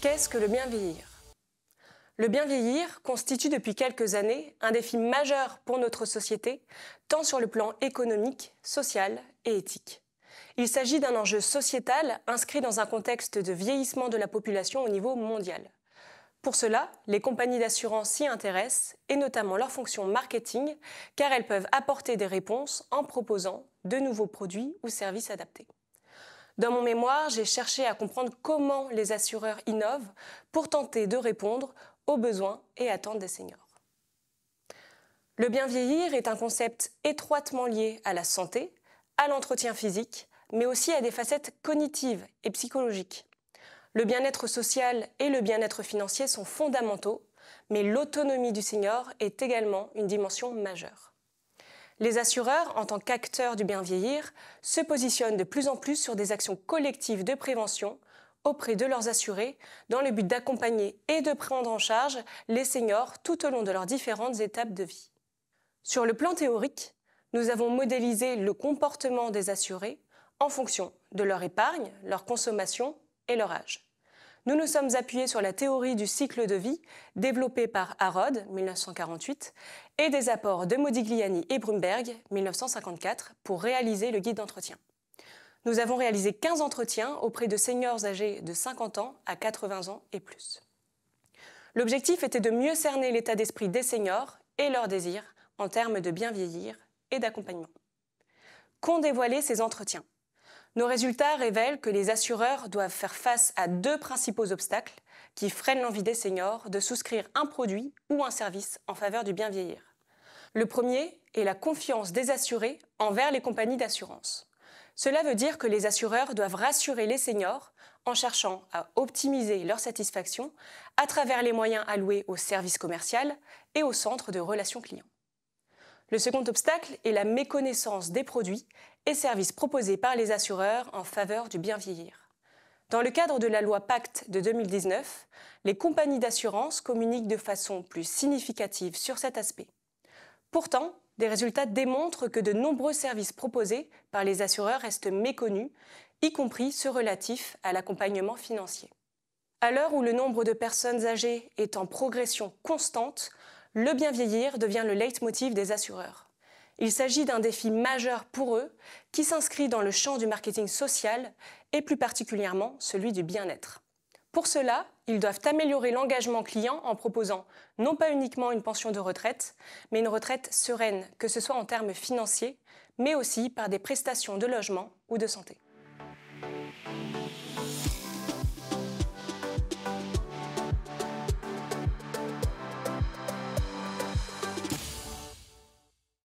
Qu'est-ce que le bien vieillir Le bien vieillir constitue depuis quelques années un défi majeur pour notre société, tant sur le plan économique, social et éthique. Il s'agit d'un enjeu sociétal inscrit dans un contexte de vieillissement de la population au niveau mondial. Pour cela, les compagnies d'assurance s'y intéressent, et notamment leur fonction marketing, car elles peuvent apporter des réponses en proposant de nouveaux produits ou services adaptés. Dans mon mémoire, j'ai cherché à comprendre comment les assureurs innovent pour tenter de répondre aux besoins et attentes des seniors. Le bien vieillir est un concept étroitement lié à la santé, à l'entretien physique, mais aussi à des facettes cognitives et psychologiques. Le bien-être social et le bien-être financier sont fondamentaux, mais l'autonomie du senior est également une dimension majeure les assureurs, en tant qu'acteurs du bien vieillir, se positionnent de plus en plus sur des actions collectives de prévention auprès de leurs assurés dans le but d'accompagner et de prendre en charge les seniors tout au long de leurs différentes étapes de vie. Sur le plan théorique, nous avons modélisé le comportement des assurés en fonction de leur épargne, leur consommation et leur âge. Nous nous sommes appuyés sur la théorie du cycle de vie développée par Harrod, 1948, et des apports de Modigliani et Brumberg, 1954, pour réaliser le guide d'entretien. Nous avons réalisé 15 entretiens auprès de seniors âgés de 50 ans à 80 ans et plus. L'objectif était de mieux cerner l'état d'esprit des seniors et leurs désirs en termes de bien vieillir et d'accompagnement. Qu'ont dévoilé ces entretiens nos résultats révèlent que les assureurs doivent faire face à deux principaux obstacles qui freinent l'envie des seniors de souscrire un produit ou un service en faveur du bien vieillir. Le premier est la confiance des assurés envers les compagnies d'assurance. Cela veut dire que les assureurs doivent rassurer les seniors en cherchant à optimiser leur satisfaction à travers les moyens alloués au service commercial et au centre de relations clients. Le second obstacle est la méconnaissance des produits et services proposés par les assureurs en faveur du bien vieillir. Dans le cadre de la loi Pacte de 2019, les compagnies d'assurance communiquent de façon plus significative sur cet aspect. Pourtant, des résultats démontrent que de nombreux services proposés par les assureurs restent méconnus, y compris ceux relatifs à l'accompagnement financier. À l'heure où le nombre de personnes âgées est en progression constante, le bien vieillir devient le leitmotiv des assureurs. Il s'agit d'un défi majeur pour eux qui s'inscrit dans le champ du marketing social et plus particulièrement celui du bien-être. Pour cela, ils doivent améliorer l'engagement client en proposant non pas uniquement une pension de retraite, mais une retraite sereine, que ce soit en termes financiers, mais aussi par des prestations de logement ou de santé.